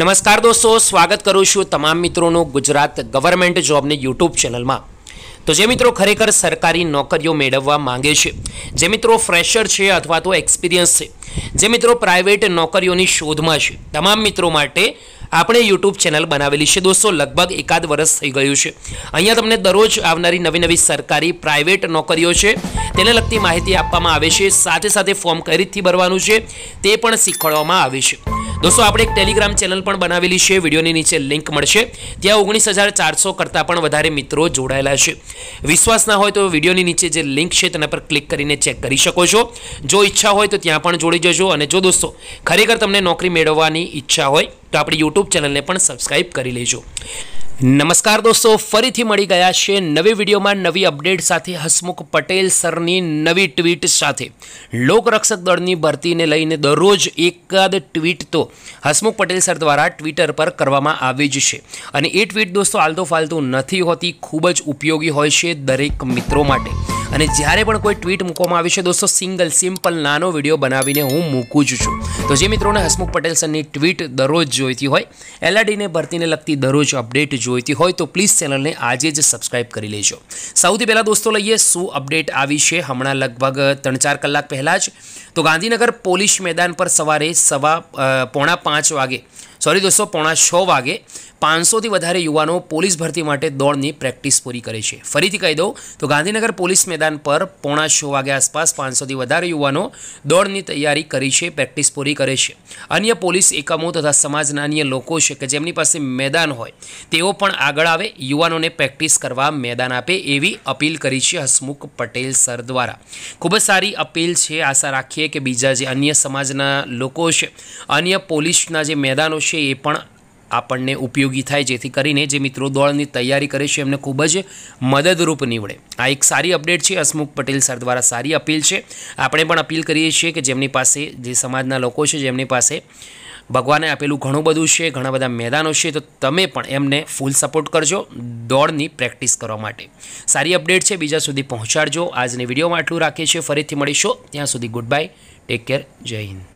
નમસ્કાર દોસ્તો સ્વાગત કરું છું તમામ મિત્રોનું ગુજરાત ગવર્મેન્ટ જોબની યુટ્યુબ ચેનલમાં તો જે મિત્રો ખરેખર સરકારી નોકરીઓ મેળવવા માંગે છે જે મિત્રો ફ્રેશર છે અથવા તો એક્સપિરિયન્સ છે જે મિત્રો પ્રાઇવેટ નોકરીઓની શોધમાં છે તમામ મિત્રો માટે આપણે યુટ્યુબ ચેનલ બનાવેલી છે દોસ્તો લગભગ એકાદ વર્ષ થઈ ગયું છે અહીંયા તમને દરરોજ આવનારી નવી નવી સરકારી પ્રાઇવેટ નોકરીઓ છે તેને લગતી માહિતી આપવામાં આવે છે સાથે સાથે ફોર્મ કઈ રીતથી ભરવાનું છે તે પણ શીખવાડવામાં આવે છે દોસ્તો આપણે એક ટેલિગ્રામ ચેનલ પણ બનાવેલી છે વિડીયોની નીચે લિંક મળશે ત્યાં ઓગણીસ હજાર ચારસો કરતાં પણ વધારે મિત્રો જોડાયેલા છે વિશ્વાસ ના હોય તો વિડીયોની નીચે જે લિંક છે તેના પર ક્લિક કરીને ચેક કરી શકો છો જો ઈચ્છા હોય તો ત્યાં પણ જોડી જજો અને જો દોસ્તો ખરેખર તમને નોકરી મેળવવાની ઈચ્છા હોય તો આપણી યુટ્યુબ ચેનલને પણ સબસ્ક્રાઈબ કરી લેજો નમસ્કાર દોસ્તો ફરીથી મળી ગયા છે નવી વિડીયોમાં નવી અપડેટ સાથે હસમુખ પટેલ સરની નવી ટ્વીટ સાથે લોકરક્ષક દળની ભરતીને લઈને દરરોજ એકાદ ટ્વીટ તો હસમુખ પટેલ સર દ્વારા ટ્વિટર પર કરવામાં આવી જ છે અને એ ટ્વીટ દોસ્તો આલતો ફાલતું નથી હોતી ખૂબ જ ઉપયોગી હોય છે દરેક મિત્રો માટે અને જ્યારે પણ કોઈ ટ્વીટ મૂકવામાં આવે છે દોસ્તો સિંગલ સિમ્પલ નાનો વિડીયો બનાવીને હું મૂકું જ છું તો જે મિત્રોને હસમુખ પટેલ સરની ટ્વીટ દરરોજ જોઈતી હોય એલઆરડીને ભરતીને લગતી દરરોજ અપડેટ જોઈતી હોય તો પ્લીઝ ચેનલને આજે જ સબસ્ક્રાઈબ કરી લેજો સૌથી પહેલાં દોસ્તો લઈએ શું અપડેટ આવી છે હમણાં લગભગ ત્રણ ચાર કલાક પહેલાં જ તો ગાંધીનગર પોલીસ મેદાન પર સવારે સવા પોણા પાંચ વાગે સોરી દોસ્તો પોણા છ વાગે પાંચસોથી વધારે યુવાનો પોલીસ ભરતી માટે દોડની પ્રેક્ટિસ પૂરી કરે છે ફરીથી કહી દઉં તો ગાંધીનગર પોલીસ મેદાન પર પોણા છ વાગે આસપાસ પાંચસોથી વધારે યુવાનો દોડની તૈયારી કરી છે પ્રેક્ટિસ પૂરી કરે છે અન્ય પોલીસ એકમો તથા સમાજના અન્ય લોકો છે કે જેમની પાસે મેદાન હોય તેઓ પણ આગળ આવે યુવાનોને પ્રેક્ટિસ કરવા મેદાન આપે એવી અપીલ કરી છે હસમુખ પટેલ સર દ્વારા ખૂબ જ સારી અપીલ છે આશા રાખીએ કે બીજા જે અન્ય સમાજના લોકો છે અન્ય પોલીસના જે મેદાનો છે છે એ પણ આપણને ઉપયોગી થાય જેથી કરીને જે મિત્રો દોડની તૈયારી કરે છે એમને ખૂબ જ મદદરૂપ નીવડે આ એક સારી અપડેટ છે હસમુખ પટેલ સર દ્વારા સારી અપીલ છે આપણે પણ અપીલ કરીએ છીએ કે જેમની પાસે જે સમાજના લોકો છે જેમની પાસે ભગવાને આપેલું ઘણું બધું છે ઘણા બધા મેદાનો છે તો તમે પણ એમને ફૂલ સપોર્ટ કરજો દોડની પ્રેક્ટિસ કરવા માટે સારી અપડેટ છે બીજા સુધી પહોંચાડજો આજની વિડીયોમાં આટલું રાખીએ છીએ ફરીથી મળીશું ત્યાં સુધી ગુડ બાય ટેક કેર જય હિન્દ